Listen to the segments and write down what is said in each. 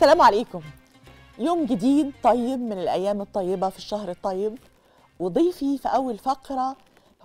السلام عليكم يوم جديد طيب من الأيام الطيبة في الشهر الطيب وضيفي في أول فقرة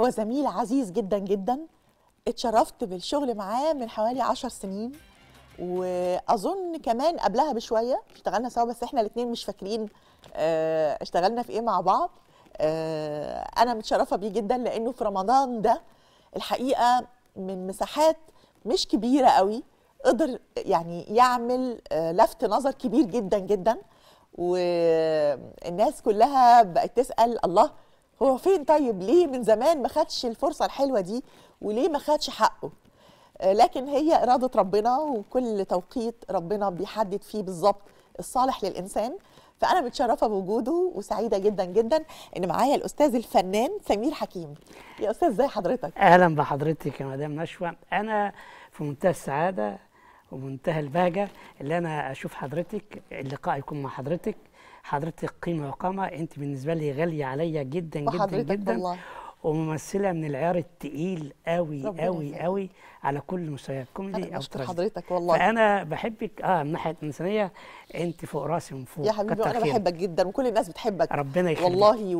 هو زميل عزيز جدا جدا اتشرفت بالشغل معاه من حوالي عشر سنين وأظن كمان قبلها بشوية اشتغلنا سوا بس احنا الاثنين مش فاكرين آه، اشتغلنا في ايه مع بعض اه أنا متشرفة بيه جدا لأنه في رمضان ده الحقيقة من مساحات مش كبيرة قوي قدر يعني يعمل آه، لفت نظر كبير جدا جدا والناس كلها بقت تسال الله هو فين طيب ليه من زمان ما خدش الفرصه الحلوه دي وليه ما خدش حقه آه، لكن هي اراده ربنا وكل توقيت ربنا بيحدد فيه بالظبط الصالح للانسان فانا متشرفه بوجوده وسعيده جدا جدا ان معايا الاستاذ الفنان سمير حكيم يا استاذ ازي حضرتك اهلا بحضرتك يا مدام نشوى انا في منتهى السعاده ومنتهى البهجه اللي انا اشوف حضرتك اللقاء يكون مع حضرتك حضرتك قيمه وقامه انت بالنسبه لي غاليه عليا جدا جدا جدا والله. وممثله من العيار الثقيل قوي قوي قوي على كل مستويات كوميدي او تراجيدي حضرتك والله فانا بحبك اه من ناحيه الانسانيه انت فوق راسي من فوق يا حبيبي انا بحبك جدا وكل الناس بتحبك ربنا يخليك والله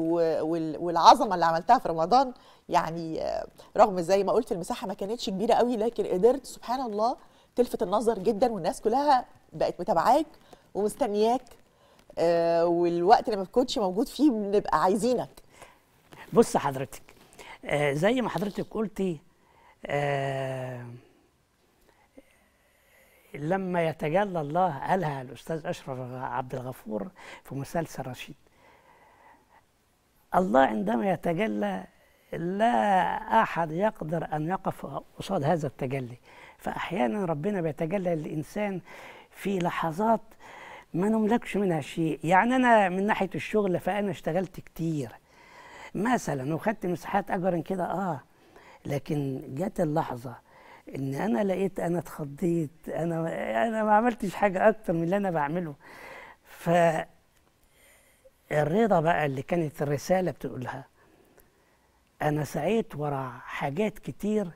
والعظمه اللي عملتها في رمضان يعني آه، رغم زي ما قلت المساحه ما كانتش كبيره قوي لكن قدرت سبحان الله تلفت النظر جدا والناس كلها بقت متابعاك ومستنياك آه والوقت اللي ما بتكونش موجود فيه بنبقى عايزينك بص حضرتك آه زي ما حضرتك قلتي آه لما يتجلى الله قالها الاستاذ اشرف عبد الغفور في مسلسل رشيد الله عندما يتجلى لا أحد يقدر أن يقف قصاد هذا التجلي فأحيانا ربنا بيتجلى للإنسان في لحظات ما نملكش منها شيء يعني أنا من ناحية الشغل فأنا اشتغلت كتير مثلا وخدت مساحات أجرا كده آه لكن جت اللحظة إن أنا لقيت أنا اتخضيت أنا أنا ما عملتش حاجة أكتر من اللي أنا بعمله ف الرضا بقى اللي كانت الرسالة بتقولها انا سعيت ورا حاجات كتير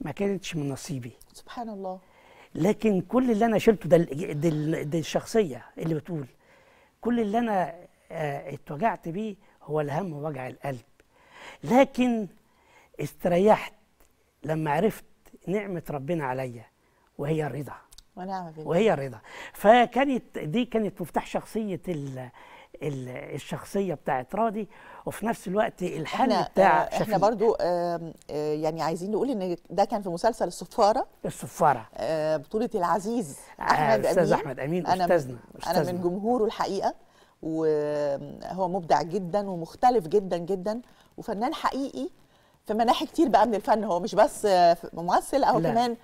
ما كانتش من نصيبي سبحان الله لكن كل اللي انا شلته ده دي الشخصيه اللي بتقول كل اللي انا آه، اتوجعت بيه هو الهم وجع القلب لكن استريحت لما عرفت نعمه ربنا عليا وهي الرضا ونعم بالله وهي الرضا فكانت دي كانت مفتاح شخصيه الشخصيه بتاعت راضي وفي نفس الوقت الحل احنا بتاع آه، احنا برضو آه، يعني عايزين نقول ان ده كان في مسلسل الصفاره الصفاره آه، بطوله العزيز احمد استاذ احمد امين أنا استاذنا انا من جمهوره الحقيقه وهو مبدع جدا ومختلف جدا جدا وفنان حقيقي في مناحي كتير بقى من الفن هو مش بس ممثل او لا. كمان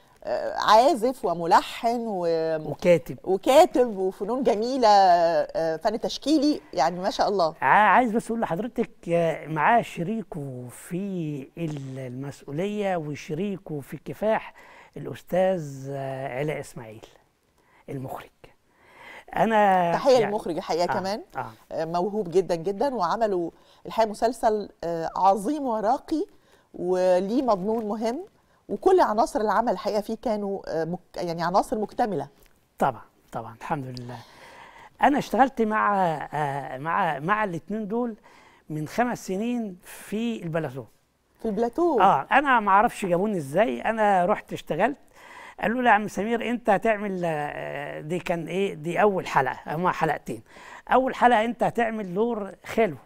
عازف وملحن و... وكاتب وكاتب وفنون جميله آه، آه، فن تشكيلي يعني ما شاء الله عايز بس اقول لحضرتك آه، معاه شريكه في المسؤوليه وشريكه في الكفاح الاستاذ علاء اسماعيل المخرج انا تحيه يعني المخرج الحقيقه آه كمان آه موهوب جدا جدا وعملوا الحقيقه مسلسل عظيم وراقي وليه مضمون مهم وكل عناصر العمل الحقيقه فيه كانوا آه، يعني عناصر مكتمله طبعا طبعا الحمد لله انا اشتغلت مع آه، مع مع الاثنين دول من خمس سنين في البلاتو في البلاتو اه انا ما اعرفش جابوني ازاي انا رحت اشتغلت قالوا لي يا عم سمير انت هتعمل آه، دي كان ايه دي اول حلقه هما حلقتين اول حلقه انت هتعمل دور خالو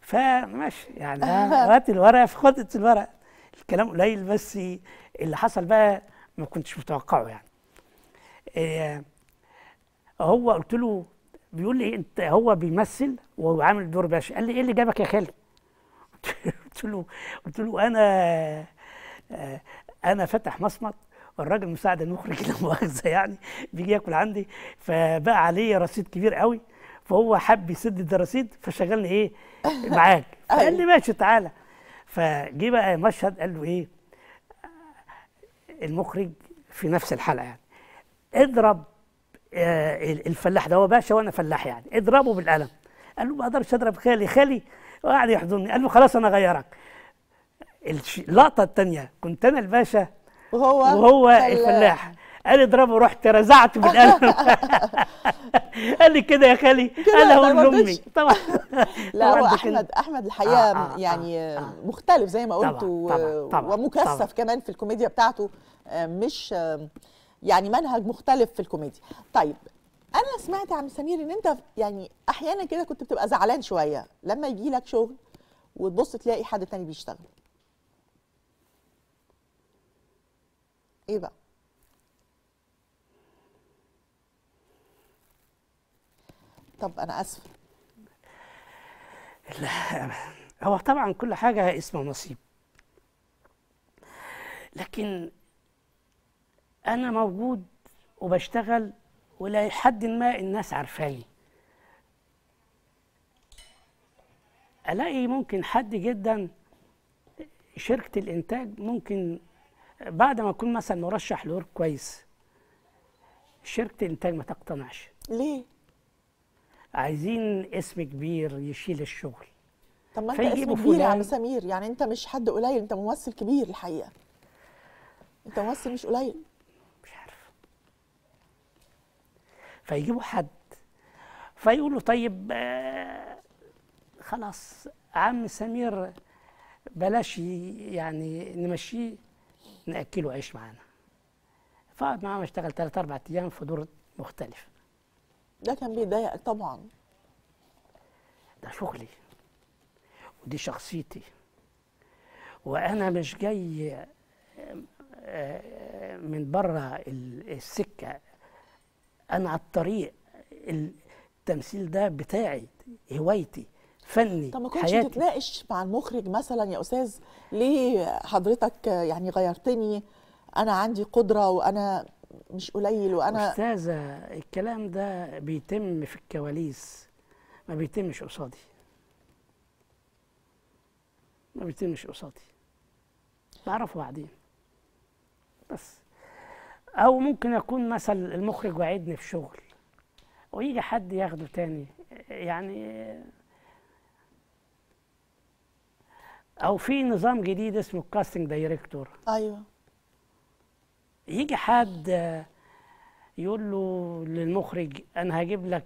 فماشي يعني هات الورقه فخدت الورقه الكلام قليل بس اللي حصل بقى ما كنتش متوقعه يعني آه، هو قلت له بيقول لي انت هو بيمثل وهو عامل دور باشا قال لي ايه اللي جابك يا خالد قلت له قلت له انا آه، انا فاتح مصمت والراجل مساعد المخرج لا مؤاخذه يعني بيجي ياكل عندي فبقى عليه رصيد كبير قوي فهو حب يسد الرصيد فشغلني ايه معاك قال أيوه. لي ماشي تعالى فجه بقى مشهد قال له ايه المخرج في نفس الحلقه يعني اضرب آه الفلاح ده هو باشا وانا فلاح يعني اضربه بالقلم قال له ما اقدرش اضرب خالي خالي وقعد يحضني قال له خلاص انا غيرك اللقطه الثانيه كنت انا الباشا وهو وهو الفلاح قال لي اضربه رحت رزعت بالقلم قال لي كده يا خالي انا هون لامي طبعا لا هو احمد احمد الحقيقه آه،, آه آه يعني آه مختلف زي ما قلت ومكثف كمان في الكوميديا بتاعته آه، مش آه، يعني منهج مختلف في الكوميديا طيب انا سمعت يا عم سمير ان انت يعني احيانا كده كنت بتبقى زعلان شويه لما يجي لك شغل وتبص تلاقي حد تاني بيشتغل ايه بقى طب انا اسف لا هو طبعا كل حاجه اسمها نصيب لكن انا موجود وبشتغل ولحد ما الناس عارفاني الاقي ممكن حد جدا شركه الانتاج ممكن بعد ما اكون مثلا مرشح لور كويس شركه الانتاج ما تقتنعش ليه عايزين اسم كبير يشيل الشغل طب ما انت اسم كبير يا عم سمير يعني انت مش حد قليل انت ممثل كبير الحقيقه انت ممثل مش قليل مش عارف فيجيبوا حد فيقولوا طيب آه، خلاص عم سمير بلاش يعني نمشيه ناكله عيش معانا فقعد معاهم اشتغل ثلاث اربع ايام في دور مختلف ده كان بيضايقك طبعا ده شغلي ودي شخصيتي وانا مش جاي من بره السكه انا على الطريق التمثيل ده بتاعي هوايتي فني طب ما كنتش تتناقش مع المخرج مثلا يا استاذ ليه حضرتك يعني غيرتني انا عندي قدره وانا مش قليل وانا استاذه الكلام ده بيتم في الكواليس ما بيتمش قصادي ما بيتمش قصادي بعرفه بعدين بس او ممكن يكون مثل المخرج وعدني في شغل ويجي حد ياخده تاني يعني او في نظام جديد اسمه الكاستنج دايركتور ايوه يجي حد يقول له للمخرج انا هجيب لك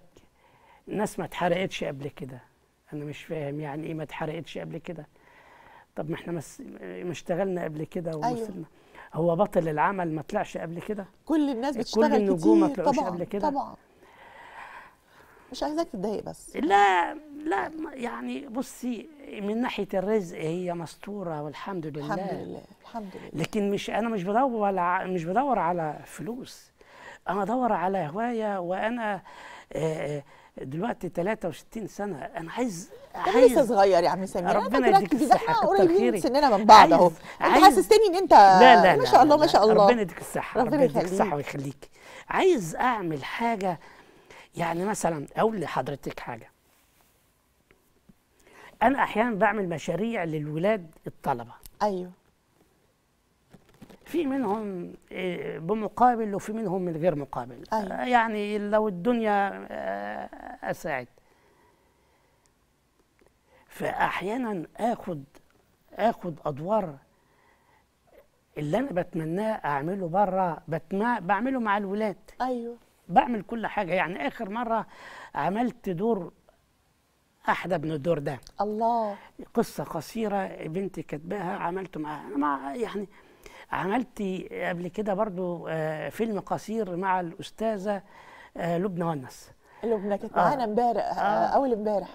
ناس ما اتحرقتش قبل كده انا مش فاهم يعني ايه ما اتحرقتش قبل كده طب ما احنا ما اشتغلنا قبل كده ووصلنا أيوة. هو بطل العمل ما طلعش قبل كده كل الناس بتشتغل كل النجوم ما طلعوش قبل كده طبعا مش عايزاك تتضايق بس لا لا يعني بصي من ناحيه الرزق هي مستوره والحمد لله الحمد لله الحمد لله لكن مش انا مش بدور على مش بدور على فلوس انا بدور على هوايه وانا آه، آه، دلوقتي 63 سنه انا عايز عايز لسه صغير يا عم سمير ربنا يديك الصحه احنا قريبين سننا من بعض اهو انت حسستني ان انت لا لا ما شاء الله ما شاء الله ربنا يديك الصحه ربنا يديك الصحه ويخليك عايز اعمل حاجه يعني مثلا اقول لحضرتك حاجه انا احيانا بعمل مشاريع للولاد الطلبه ايوه في منهم آه، بمقابل وفي منهم من غير مقابل آه، أيوة. يعني لو الدنيا آه، اساعد فاحيانا اخد اخد ادوار اللي انا بتمناه اعمله بره بعمله مع الولاد ايوه بعمل كل حاجه يعني اخر مره عملت دور احدى من الدور ده الله قصه قصيره بنتي كاتباها عملته معاها مع يعني عملت قبل كده برضو آه، فيلم قصير مع الاستاذه آه، لبنى ونس لبنى كانت آه. معانا امبارح اول امبارح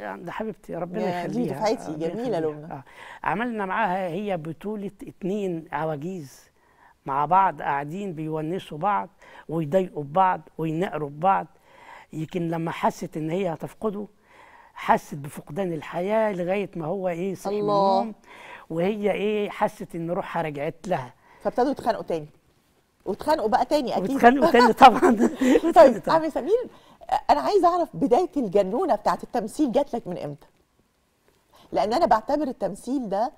يعني ده حبيبتي ربنا يخليها دي دفعتي جميله لبنى عملنا معاها هي بطوله اتنين عواجيز مع بعض قاعدين بيونسوا بعض ويضايقوا ببعض وينقروا ببعض يمكن لما حست ان هي هتفقده حست بفقدان الحياه لغايه ما هو ايه صحي من النوم وهي ايه حست ان روحها رجعت لها فابتدوا يتخانقوا تاني واتخانقوا بقى تاني اكيد واتخانقوا تاني طبعا طيب عم سمير انا عايزه اعرف بدايه الجنونه بتاعت التمثيل جات لك من امتى؟ لان انا بعتبر التمثيل ده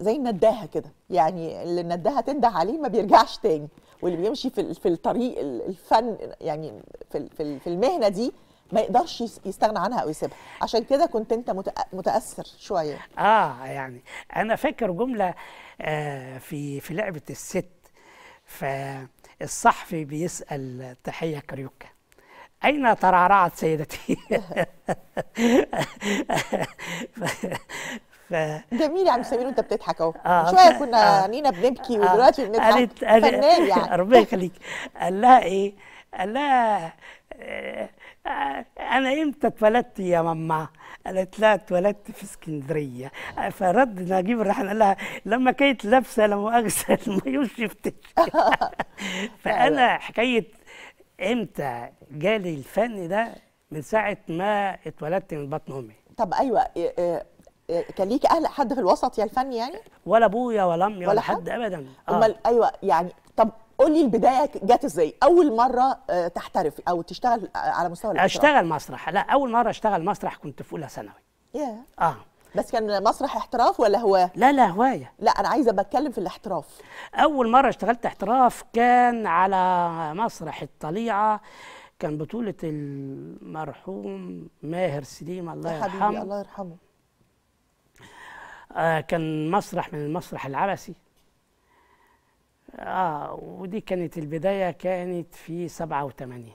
زي النداهه كده يعني اللي النداهه تنده عليه ما بيرجعش تاني واللي بيمشي في في الطريق الفن يعني في في المهنه دي ما يقدرش يستغنى عنها او يسيبها عشان كده كنت انت متاثر شويه اه يعني انا فاكر جمله آه، في في لعبه الست فالصحفي بيسال تحيه كريوكا أين ترعرعت سيدتي؟ ف جميل يا يعني عم سمير وانت بتضحك اهو آه شويه آه، كنا آه. نينا بنبكي آه ودلوقتي بنضحك قالت فنان يعني ربنا يخليك قال لها ايه؟ قال لها آه، انا امتى اتولدت يا ماما؟ قالت لا اتولدت في اسكندريه فرد نجيب الرحمن قال لها لما كانت لابسه لما اغسل ما شفتش فانا أيوة. حكايه امتى جالي الفن ده من ساعه ما اتولدت من بطن امي طب ايوه كان ليكي اهل حد في الوسط يا الفن يعني ولا ابويا ولا امي ولا, حد, حد ابدا آه. امال آه. ايوه يعني طب قولي البدايه جت ازاي اول مره آه، تحترف او تشتغل آه، على مستوى الأسرة. اشتغل مسرح لا اول مره اشتغل مسرح كنت في اولى ثانوي yeah. اه بس كان مسرح احتراف ولا هواه لا لا هوايه لا انا عايزه بتكلم في الاحتراف اول مره اشتغلت احتراف كان على مسرح الطليعه كان بطوله المرحوم ماهر سليم الله يرحمه الله يرحمه آه، كان مسرح من المسرح العبسي اه ودي كانت البدايه كانت في 87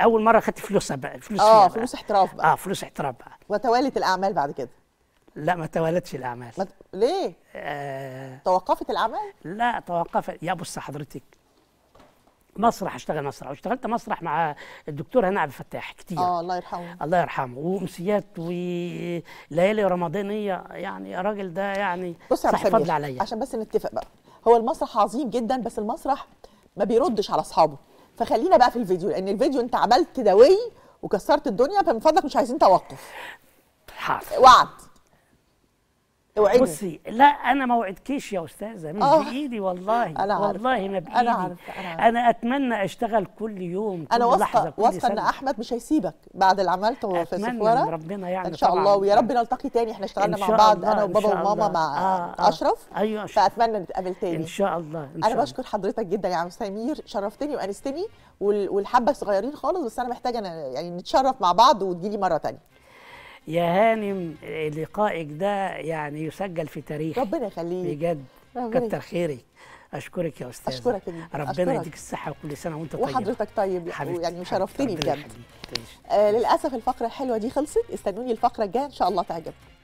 اول مره خدت فلوسها بقى فلوس اه فلوس احتراف بقى اه فلوس احتراف بقى وتوالت الاعمال بعد كده لا ما توالتش الاعمال ما ت... ليه؟ آه... توقفت الاعمال؟ لا توقفت يا بص حضرتك مسرح اشتغل مسرح واشتغلت مسرح مع الدكتور هنا عبد الفتاح كتير اه الله يرحمه الله يرحمه وامسيات وليالي رمضانيه يعني يا راجل ده يعني بص يا فضل عليا عشان بس نتفق بقى هو المسرح عظيم جدا بس المسرح ما بيردش على اصحابه فخلينا بقى في الفيديو لان الفيديو انت عملت دوي وكسرت الدنيا فمن فضلك مش عايزين توقف حاضر وعد اوعدني بصي لا انا ما وعدكيش يا استاذه مش أوه. بايدي والله أنا عارف. والله ما بايدي انا عارف. انا عارف. انا اتمنى اشتغل كل يوم كل انا واثقه واثقه ان احمد مش هيسيبك بعد اللي عملته في سفوره ربنا يعني ان شاء طبعاً. الله ويا رب نلتقي تاني احنا اشتغلنا مع بعض الله. انا وبابا إن وماما مع آه آه. اشرف ايوه فاتمنى نتقابل تاني ان شاء الله إن شاء انا بشكر حضرتك جدا يا عم سمير شرفتني وانستني والحبه صغيرين خالص بس انا محتاجه يعني نتشرف مع بعض وتجيلي مره تانيه يا هانم لقائك ده يعني يسجل في تاريخ ربنا يخليك بجد كتر خيرك اشكرك يا استاذ اشكرك ربنا يديك الصحه وكل سنه وانت طيب وحضرتك طيب حبيبتي يعني شرفتني بجد آه للاسف الفقره الحلوه دي خلصت استنوني الفقره الجايه ان شاء الله تعجبكم